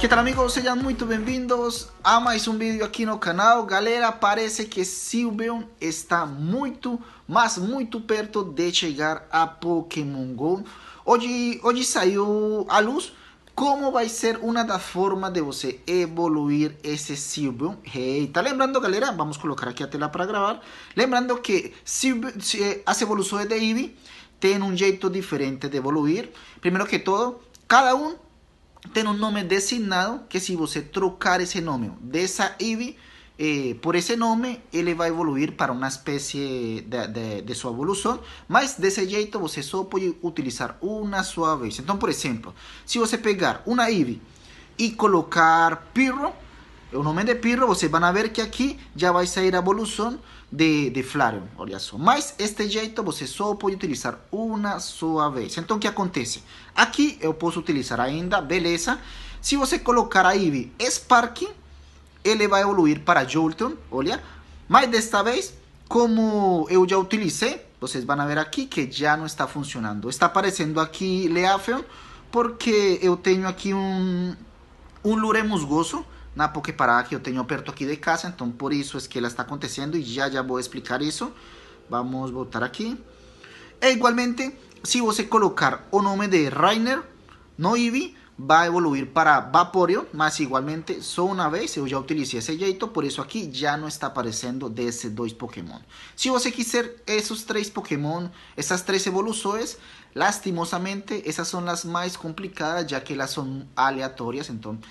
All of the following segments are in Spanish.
¿Qué tal amigos? Sean muy bienvenidos a más un vídeo en el canal. Galera, parece que Silveon está muy más, muy perto de llegar a Pokémon GO. Hoy salió a luz cómo va a ser una de las formas de você evoluir ese Hey, está lembrando galera, vamos a colocar aquí a tela para grabar Lembrando que Silveon, se evolución de Eevee tienen un jeito diferente de evoluir. Primero que todo, cada uno Tiene un nombre designado que si usted trocar ese nombre De esa eh, por ese nombre él va a evoluir para una especie de, su evolución Pero de ese desse jeito você puede utilizar una suave. vez. entonces por ejemplo Si você pegar una ivy Y colocar Pirro, o nome de Pirro, vocês vão ver que aqui já vai sair a evolução de, de Flareon, olha só. Mas este jeito você só pode utilizar uma só vez. Então o que acontece? Aqui eu posso utilizar ainda, beleza. Se você colocar a Eevee Spark, ele vai evoluir para Jolteon, olha. Mas desta vez, como eu já utilizei, vocês vão ver aqui que já não está funcionando. Está aparecendo aqui Leafeon, porque eu tenho aqui um, um Lure Musgoso, porque Parada que yo tengo perto aquí de casa, Entonces por eso es que la está aconteciendo y ya ya voy a explicar eso. Vamos a votar aquí. E igualmente, Si vos colocar o nombre de Rainer no Eevee, va a evoluir para Vaporeon, más igualmente solo una vez, yo ya utilicé ese jeito, por eso aquí ya no está apareciendo de ese dos Pokémon. Si vos quiser esos tres Pokémon, esas tres evoluciones, lastimosamente esas son las más complicadas ya que las son aleatorias, entonces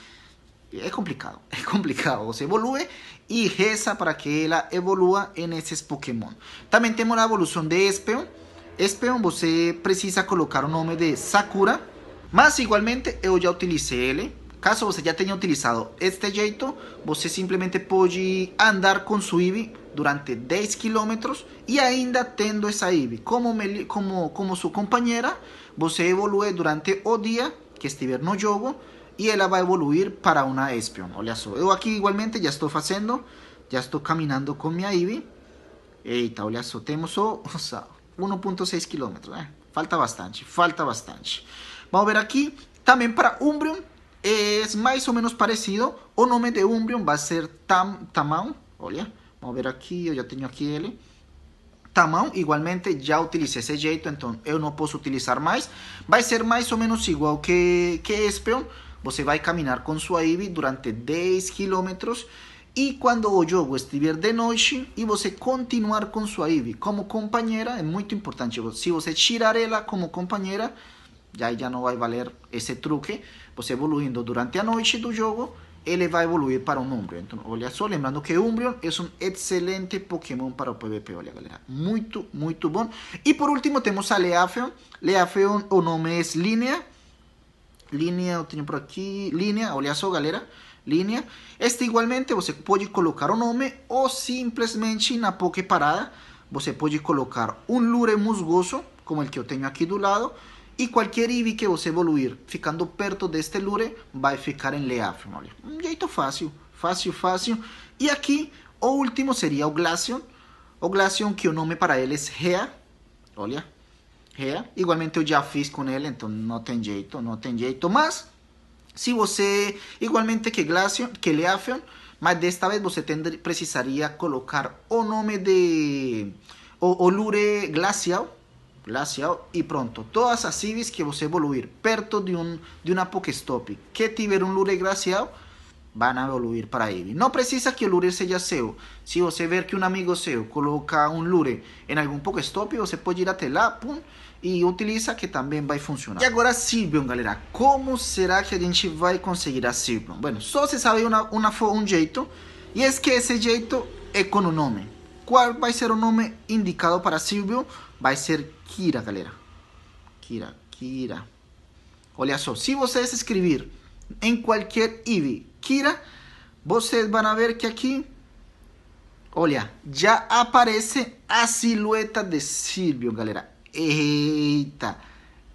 es complicado, es complicado. Se evolúe y Gesa para que la evolua en ese Pokémon. También tenemos la evolución de Espeon. Espeon usted precisa colocar un nombre de Sakura. Más igualmente yo ya utilicé L Caso usted ya tenga utilizado este jeito, usted simplemente puede andar con su Eevee durante 10 kilómetros y ainda tendo esa Eevee como, como, como su compañera, usted evolúe durante o día que estiver no jogo e ela vai evoluir para uma Espion. Olha só, eu aqui igualmente já estou fazendo, já estou caminhando com minha Ibi Eita, olha só, temos só, 1.6 km, né? Falta bastante, falta bastante. Vamos ver aqui, também para Umbreon, é mais ou menos parecido. O nome de Umbreon vai ser Tam, Tamão, olha. Vamos ver aqui, eu já tenho aqui ele tamanho, igualmente já utilizei esse jeito, então eu não posso utilizar mais. Vai ser mais ou menos igual que, que espeon Você vai caminhar com sua IB durante 10 quilômetros e quando o jogo estiver de noite e você continuar com sua IB como companheira, é muito importante. Se você tirar ela como companheira, já, já não vai valer esse truque. Você evoluindo durante a noite do jogo ele vai evoluir para um Umbreon. Então, olha só, lembrando que Umbreon é um excelente Pokémon para o PVP, olha galera, muito, muito bom. E por último temos a Leafeon, Leafeon, o nome é Linea, Linea, eu tenho por aqui, Linea, olha só galera, Linea. Este igualmente você pode colocar o nome ou simplesmente na Poké Parada, você pode colocar um Lure musgoso, como o que eu tenho aqui do lado, Y cualquier IBI que vos evoluir ficando perto este Lure va a ficar en en un jeito fácil, fácil, fácil. y aquí o último sería o Glaceon. O que el nombre para él es gea, gea, Igualmente yo ya fiz con él, entonces no ten jeito, no ten jeito. Más, si você, eh, igualmente que Glaceon, que Más de esta vez você tendría, precisaría colocar o nombre de... O, o Lure Glacial graciao y pronto. Todas las civis que vos evoluir perto de, un de que tiver un Lure graciao van a evoluir para él. No precisa que el Lure sea SEO. Si vos ver que un amigo SEO coloca un Lure en algún Pokestop, vos pode ir a lá, pum, y utiliza que también vai funcionar. y agora Silvion, galera, como será que a gente vai conseguir a sylveon Bueno, só se sabe uma, uma, jeito, y es que ese jeito é com un nome. va vai ser o nome indicado para sylveon Va a ser Kira, galera. Kira, Kira. Olha só, si ustedes escribir en cualquier IV Kira, van a ver que aquí olha, ya aparece a silueta de Silvio, galera. Eita,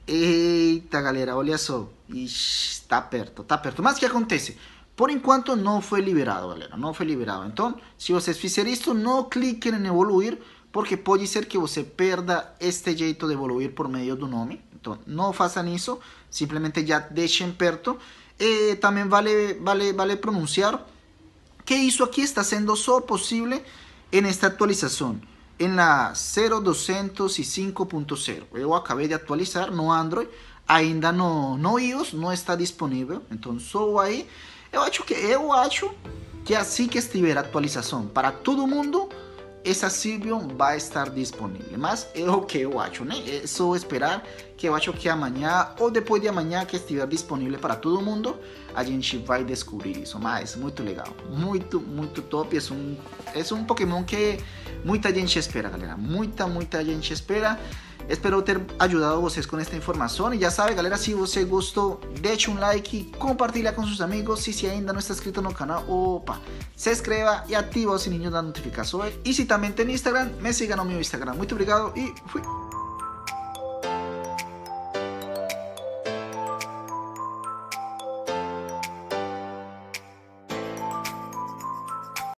eita, galera, olha só. está perto, está perto. Mas que acontece? Por enquanto no fue liberado, galera, No fue liberado. Então, se vocês fizerem isso, no cliquem en evoluir, porque puede ser que usted perda este jeito de evoluir por medio de un nome. Entonces, no hagan eso. Simplemente ya dejen perto. Eh, también vale, vale, vale pronunciar ¿Qué hizo aquí? está haciendo solo posible en esta actualización. En la 0205.0. Yo acabé de actualizar. no Android, ainda no, no iOS No está disponible. Entonces, solo ahí. Yo acho que yo acho que así que estiver para todo mundo, essa Sylveon vai estar disponível. Mas é o que eu acho, né? É só esperar que eu acho que amanhã ou depois de amanhã que estiver disponível para todo mundo, a gente vai descobrir isso. Mas muito legal, muito, muito top. É um, é um Pokémon que muita gente espera, galera. Muita, muita gente espera. Espero haber ayudado a ustedes con esta información. Y ya sabe, galera, se gustó gustó, hecho un like y compartirla con sus amigos. y si ainda no está inscrito el canal, opa, se inscreva y ativa o niños de notificaciones y si también en Instagram, me sigan en mi Instagram. Muito obrigado y fui.